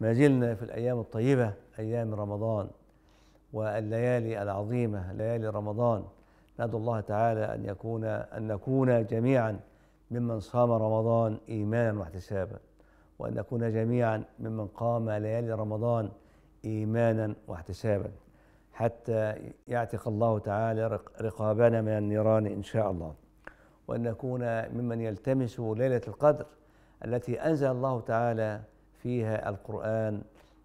ما زلنا في الأيام الطيبة أيام رمضان والليالي العظيمة ليالي رمضان ندعو الله تعالى أن يكون أن نكون جميعا ممن صام رمضان إيمانا واحتسابا وأن نكون جميعا ممن قام ليالي رمضان إيمانا واحتسابا حتى يعتق الله تعالى رقابنا من النيران إن شاء الله وأن نكون ممن يلتمس ليلة القدر التي أنزل الله تعالى فيها القرآن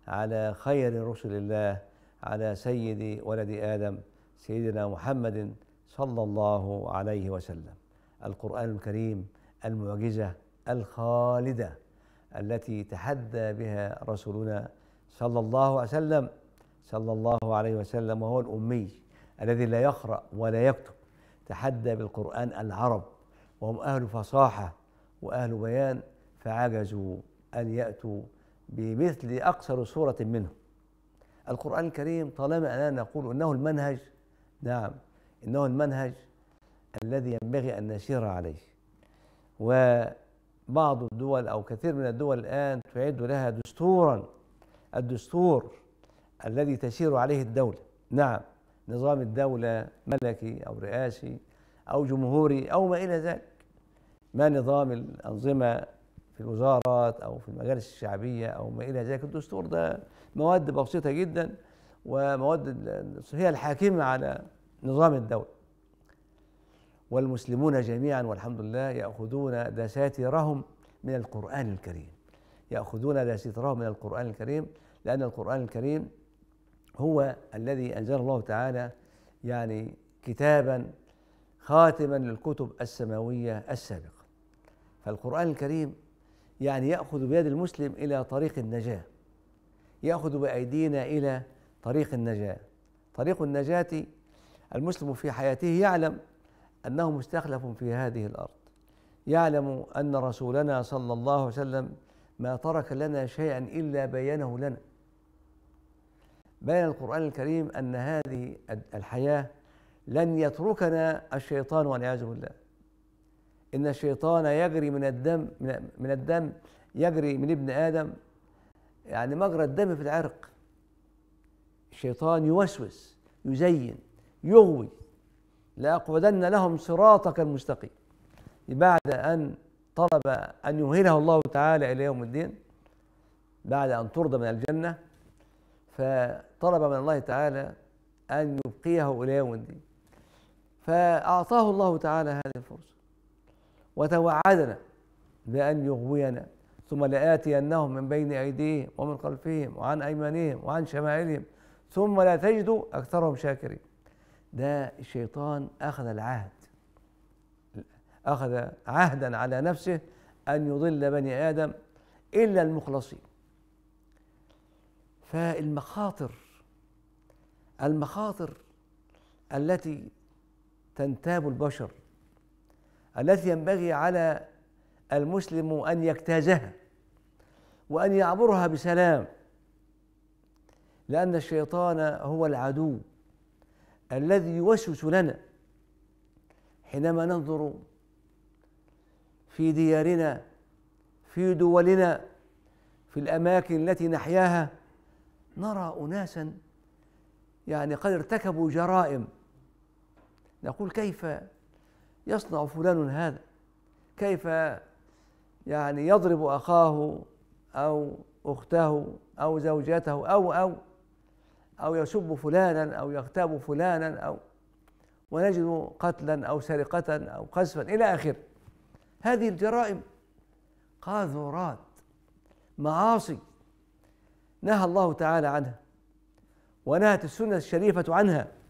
على خير رسل الله على سيد ولد آدم سيدنا محمد صلى الله عليه وسلم القرآن الكريم المعجزة الخالدة التي تحدى بها رسولنا صلى الله عليه وسلم صلى الله عليه وسلم وهو الأمي الذي لا يقرأ ولا يكتب تحدى بالقرآن العرب وهم أهل فصاحة وأهل بيان فعجزوا أن يأتوا بمثل أقصر صورة منه القرآن الكريم طالما أننا نقول أنه المنهج نعم إنه المنهج الذي ينبغي أن نسير عليه وبعض الدول أو كثير من الدول الآن تعد لها دستورا الدستور الذي تسير عليه الدولة نعم نظام الدولة ملكي أو رئاسي أو جمهوري أو ما إلى ذلك ما نظام الأنظمة في الوزارات او في المجالس الشعبيه او ما الى ذلك الدستور ده مواد بسيطه جدا ومواد هي الحاكمه على نظام الدوله والمسلمون جميعا والحمد لله ياخذون دساتيرهم من القران الكريم ياخذون دساتيرهم من القران الكريم لان القران الكريم هو الذي انزل الله تعالى يعني كتابا خاتما للكتب السماويه السابقه فالقران الكريم يعني يأخذ بيد المسلم إلى طريق النجاة يأخذ بأيدينا إلى طريق النجاة طريق النجاة المسلم في حياته يعلم أنه مستخلف في هذه الأرض يعلم أن رسولنا صلى الله عليه وسلم ما ترك لنا شيئا إلا بينه لنا بين القرآن الكريم أن هذه الحياة لن يتركنا الشيطان والعياذ بالله إن الشيطان يجري من الدم من الدم يجري من ابن آدم يعني مجرى الدم في العرق الشيطان يوسوس يزين يغوي لأقعدن لهم صراطك المستقيم بعد أن طلب أن يمهله الله تعالى إلى يوم الدين بعد أن طرد من الجنة فطلب من الله تعالى أن يبقيه إلى يوم الدين فأعطاه الله تعالى هذه الفرصة وتوعدنا بأن يغوينا ثم لآتينهم من بين أيديهم ومن خلفهم وعن أيمانهم وعن شمائلهم ثم لا تجد أكثرهم شاكرين ده الشيطان أخذ العهد أخذ عهدا على نفسه أن يضل بني آدم إلا المخلصين فالمخاطر المخاطر التي تنتاب البشر التي ينبغي على المسلم أن يجتازها وأن يعبرها بسلام لأن الشيطان هو العدو الذي يوسوس لنا حينما ننظر في ديارنا في دولنا في الأماكن التي نحياها نرى أناسا يعني قد ارتكبوا جرائم نقول كيف يصنع فلان هذا كيف يعني يضرب أخاه أو أخته أو زوجته أو أو أو يسب فلانا أو يغتاب فلانا أو ونجد قتلا أو سرقة أو قذفا إلى آخره هذه الجرائم قاذورات معاصي نهى الله تعالى عنها ونهت السنة الشريفة عنها